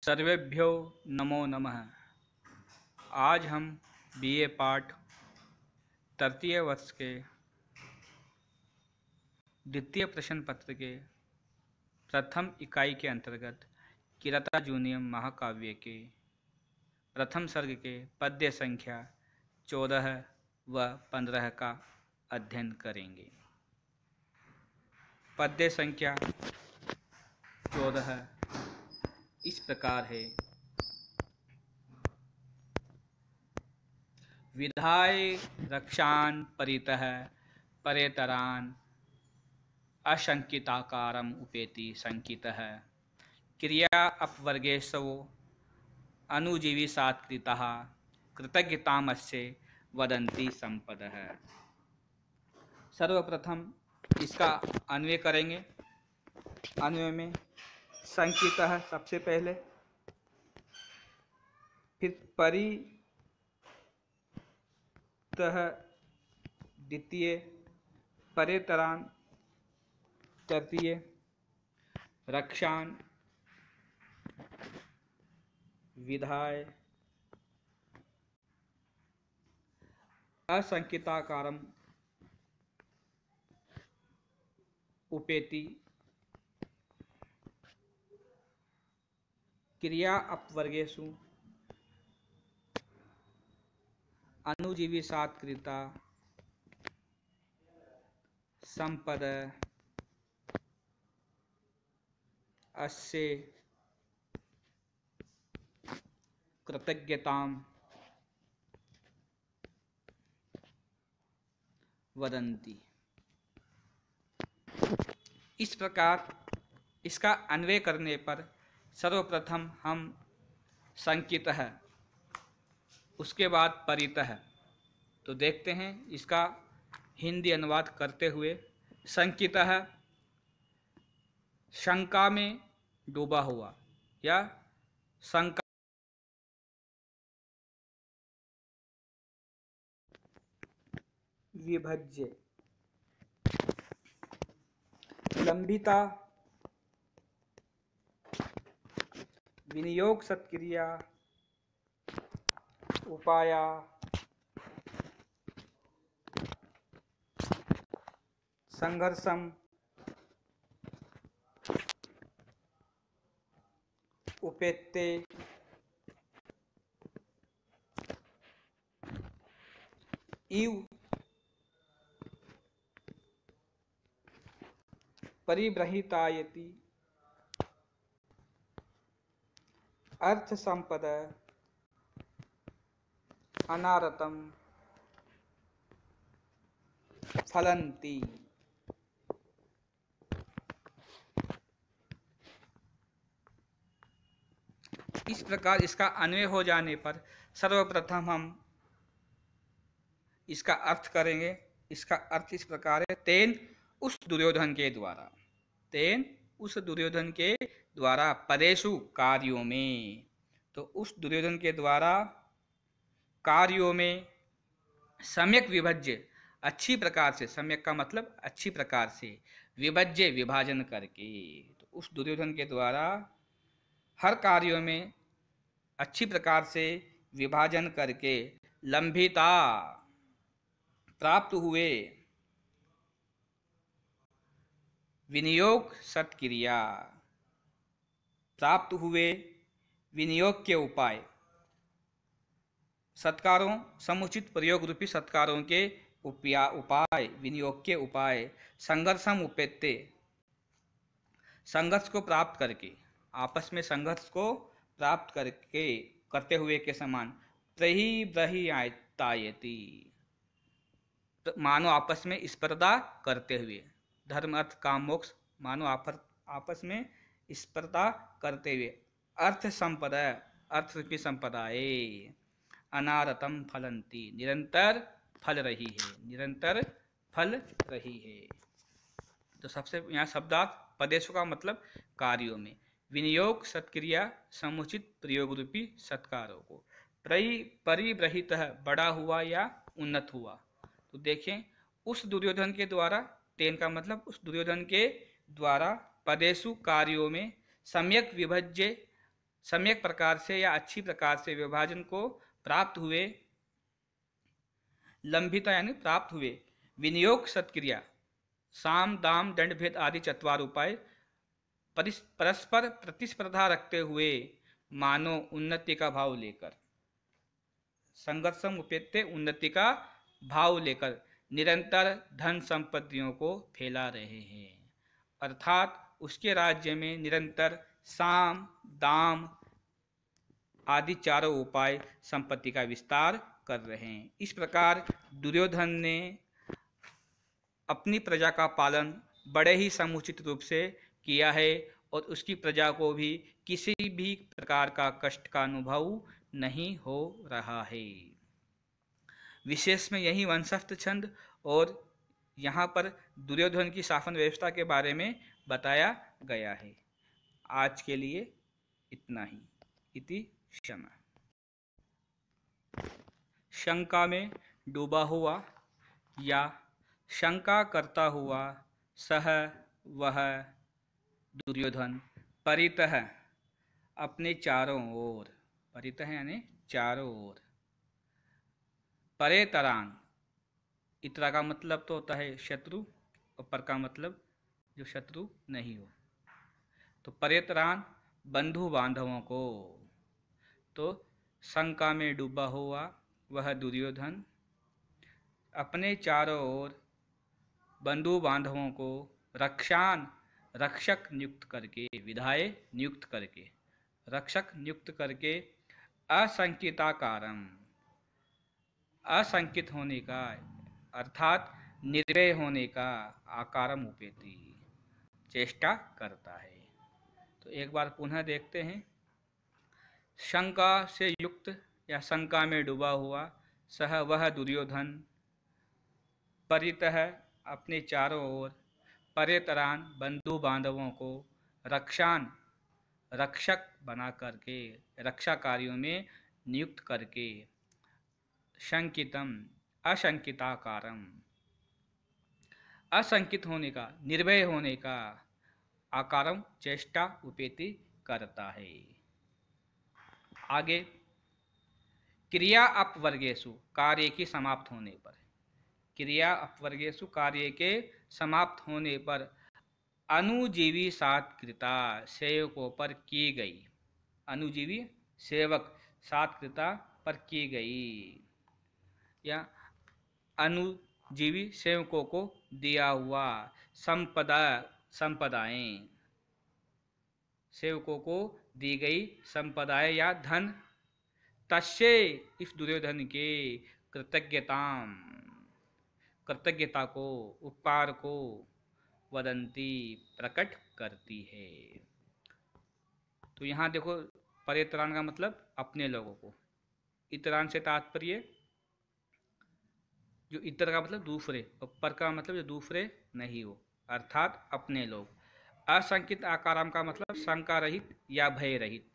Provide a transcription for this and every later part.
सर्वेभ्यो नमो नमः आज हम बीए पाठ तृतीय वर्ष के द्वितीय प्रश्न पत्र के प्रथम इकाई के अंतर्गत किरता जूनियम महाकाव्य के प्रथम सर्ग के पद्य संख्या चौदह व पंद्रह का अध्ययन करेंगे पद्य संख्या चौदह इस प्रकार है विधाय रक्षान परितः परेतरान अशंकिताकार उपेति संकित क्रिया अपवर्गेशवो अनुजीवी सात्कृता कृतज्ञतामस्य वदंती संपद है सर्वप्रथम इसका अन्वय करेंगे अन्वय में संकित सबसे पहले फिर परि तह द्वितीय परेतरान तृतीय रक्षान विधाय असंकिताकारम उपेति क्रिया अपवर्गेशु अनुजीवी सात्ता संपद कृतज्ञता वदंती इस प्रकार इसका अन्वय करने पर सर्वप्रथम हम संकित है उसके बाद परित है तो देखते हैं इसका हिंदी अनुवाद करते हुए संकित है शंका में डूबा हुआ या शंका विभज्य लंबिता विनियोग सत्क्रिया उपाय संघर्षम उपेत्ते इव परिब्रहितायति अर्थ संपद अनारतम फलंती इस प्रकार इसका अन्वय हो जाने पर सर्वप्रथम हम इसका अर्थ करेंगे इसका अर्थ इस प्रकार है तेन उस दुर्योधन के द्वारा तेन उस दुर्योधन के द्वारा पदेशु कार्यों में तो उस दुर्योधन के द्वारा कार्यों में सम्यक विभज्य अच्छी प्रकार से सम्यक का मतलब अच्छी प्रकार से विभज्य विभाजन करके तो उस दुर्योधन के द्वारा हर कार्यों में अच्छी प्रकार से विभाजन करके लंबिता प्राप्त हुए विनियोग सत्क्रिया प्राप्त हुए विनियोग के उपाय सत्कारों समुचित प्रयोग रूपी सत्कारों के उपया उपाय विनियोग के उपाय संघर्षम उपेत्ते संघर्ष को प्राप्त करके आपस में संघर्ष को प्राप्त करके करते हुए के समान प्रही ब्रही आयतायती मानो आपस में स्पर्धा करते हुए धर्म अर्थ काम मोक्ष मानो आपर, आपस में स्पर्धा करते हुए अर्थ संपदा अर्थ की ए अनारतम फलंती निरंतर फल रही है निरंतर फल रही है तो सबसे यहाँ शब्दार्थ पदेशों का मतलब कार्यों में विनियोग सत्क्रिया समुचित प्रयोग रूपी सत्कारों को प्रई परिवृहित बड़ा हुआ या उन्नत हुआ तो देखें उस दुर्योधन के द्वारा तेन का मतलब उस दुर्योधन के द्वारा पदेशु कार्यों में सम्यक विभज्य सम्यक प्रकार से या अच्छी प्रकार से विभाजन को प्राप्त हुए लंबिता यानी प्राप्त हुए विनियोग सत्क्रिया साम दाम दंड भेद आदि चतवार उपाय परस्पर प्रतिस्पर्धा रखते हुए मानो उन्नति का भाव लेकर संघर्षम उपेत्य उन्नति का भाव लेकर निरंतर धन संपत्तियों को फैला रहे हैं अर्थात उसके राज्य में निरंतर साम दाम आदि चारों उपाय संपत्ति का विस्तार कर रहे हैं इस प्रकार दुर्योधन ने अपनी प्रजा का पालन बड़े ही समुचित रूप से किया है और उसकी प्रजा को भी किसी भी प्रकार का कष्ट का अनुभव नहीं हो रहा है विशेष में यही वंशस्थ छंद और यहाँ पर दुर्योधन की शासन व्यवस्था के बारे में बताया गया है आज के लिए इतना ही इति क्षमा शंका में डूबा हुआ या शंका करता हुआ सह वह दुर्योधन परित अपने चारों ओर परितः यानी चारों ओर परे तरान इतरा का मतलब तो होता है शत्रु और पर का मतलब जो शत्रु नहीं हो तो परे तरान बंधु बांधवों को तो शंका में डूबा हुआ वह दुर्योधन अपने चारों ओर बंधु बांधवों को रक्षान रक्षक नियुक्त करके विधाये नियुक्त करके रक्षक नियुक्त करके असंकिता असंकित होने का अर्थात निर्भय होने का आकारम उपेति चेष्टा करता है तो एक बार पुनः देखते हैं शंका से युक्त या शंका में डूबा हुआ सह वह दुर्योधन परितः अपने चारों ओर परेतरान बंधु बांधवों को रक्षान रक्षक बना करके रक्षा कार्यों में नियुक्त करके शंकितम अशंकिताकारम असंकित होने का निर्भय होने का आकारम चेष्टा उपेति करता है आगे क्रिया अपवर्गेशु कार्य के समाप्त होने पर क्रिया अपवर्गेशु कार्य के समाप्त होने पर अनुजीवी सात्कृता सेवकों पर की गई अनुजीवी सेवक सात्कृता पर की गई या अनुजीवी सेवकों को दिया हुआ संपदा संपदाएं सेवकों को दी गई संपदाएं या धन तस्य इस दुर्योधन के कृतज्ञता कृतज्ञता को उपकार को वदंती प्रकट करती है तो यहाँ देखो परेतरान का मतलब अपने लोगों को इतरान से तात्पर्य जो इतर का मतलब दूसरे और पर का मतलब जो दूसरे नहीं हो अर्थात अपने लोग असंकित आकाराम का मतलब शंका रहित या भय रहित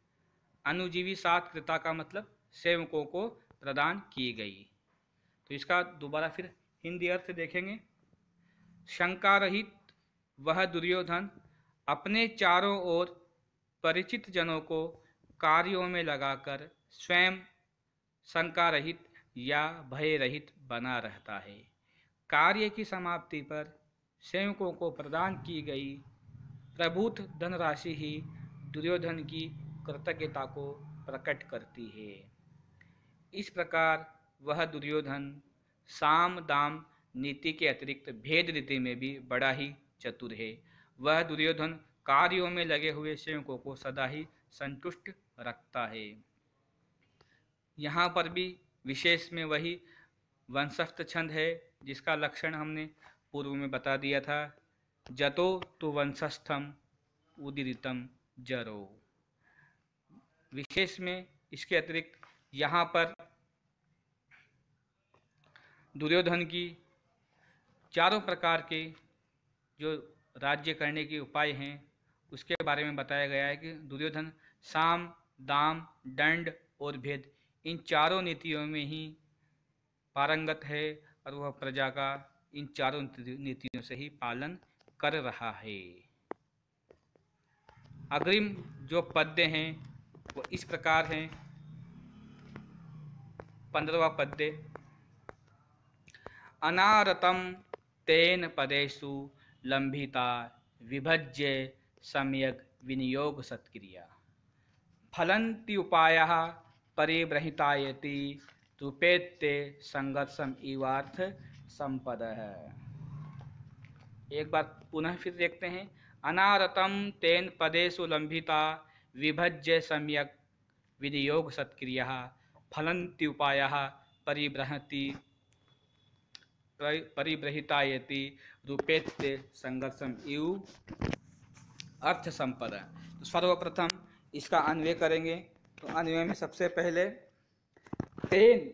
अनुजीवी सात कृता का मतलब सेवकों को प्रदान की गई तो इसका दोबारा फिर हिंदी अर्थ देखेंगे शंका रहित वह दुर्योधन अपने चारों ओर परिचित जनों को कार्यों में लगाकर स्वयं शंका रहित या भय रहित बना रहता है कार्य की समाप्ति पर सेवकों को प्रदान की गई प्रभुत धनराशि ही दुर्योधन की कृतज्ञता को प्रकट करती है इस प्रकार वह दुर्योधन साम दाम नीति के अतिरिक्त भेद नीति में भी बड़ा ही चतुर है वह दुर्योधन कार्यों में लगे हुए सेवकों को सदा ही संतुष्ट रखता है यहाँ पर भी विशेष में वही वंशस्थ छंद है जिसका लक्षण हमने पूर्व में बता दिया था जतो तो वंशस्थम उदीरितम जरो विशेष में इसके अतिरिक्त यहाँ पर दुर्योधन की चारों प्रकार के जो राज्य करने के उपाय हैं उसके बारे में बताया गया है कि दुर्योधन साम दाम दंड और भेद इन चारों नीतियों में ही पारंगत है और वह प्रजा का इन चारों नीतियों से ही पालन कर रहा है अग्रिम जो पद्य हैं वो इस प्रकार हैं पंद्रवा पद्य अनारतम तेन पदेशु लंबिता विभज्य सम्यक विनियोग सत्क्रिया फलंती उपाय परिवृहितायति तुपेत्य संघर्षम इवार्थ संपद है एक बार पुनः फिर देखते हैं अनारतम तेन पदेशु लंबिता विभज्य सम्यक विनियोग सत्क्रिया फलंती उपाय परिब्रहति परिब्रहितायति रूपेत्य संघर्षम इव अर्थ संपदा तो सर्वप्रथम इसका अन्वय करेंगे तो अनुय में सबसे पहले पेन